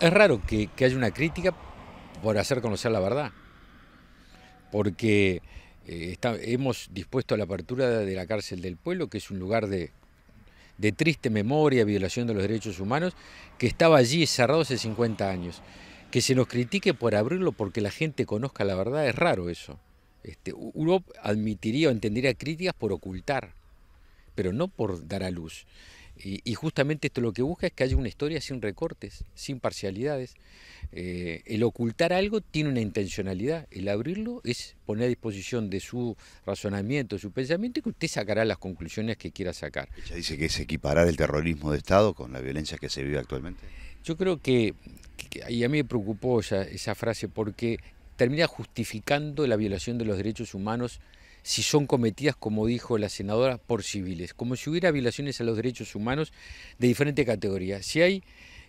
es raro que, haya una crítica por hacer conocer la verdad, porque eh, hemos dispuesto a la apertura de la cárcel del pueblo, que es un lugar de, triste memoria, violación de los derechos humanos, que estaba allí cerrado hace 50 años. Que se nos critique por abrirlo porque la gente conozca la verdad es raro eso. Este, uno admitiría o entendería críticas por ocultar, pero no por dar a luz. Y, justamente esto lo que busca es que haya una historia sin recortes, sin parcialidades. Eh, el ocultar algo tiene una intencionalidad, el abrirlo es poner a disposición de su razonamiento, de su pensamiento, y que usted sacará las conclusiones que quiera sacar. ¿Ella dice que es equiparar el terrorismo de Estado con la violencia que se vive actualmente? Yo creo que, y a mí me preocupó esa frase porque termina justificando la violación de los derechos humanos si son cometidas, como dijo la senadora, por civiles, como si hubiera violaciones a los derechos humanos de diferente categoría. Si hay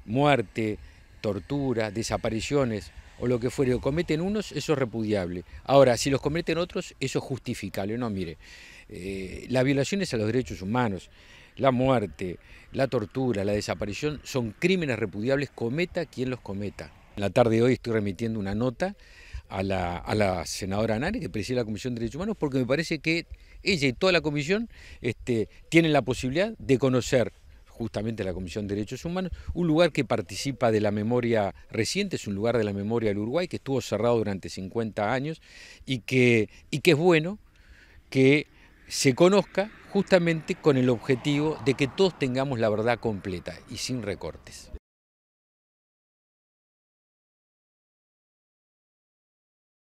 muerte, tortura, desapariciones o lo que fuere, o cometen unos, eso es repudiable. Ahora, si los cometen otros, eso es justificable. No, mire, eh, las violaciones a los derechos humanos, la muerte, la tortura, la desaparición, son crímenes repudiables, cometa quien los cometa. En la tarde de hoy estoy remitiendo una nota a la, senadora Nari, que preside la Comisión de Derechos Humanos, porque me parece que ella y toda la comisión este, tienen la posibilidad de conocer justamente la Comisión de Derechos Humanos, un lugar que participa de la memoria reciente, es un lugar de la memoria del Uruguay que estuvo cerrado durante 50 años y que, y que es bueno que se conozca justamente con el objetivo de que todos tengamos la verdad completa y sin recortes.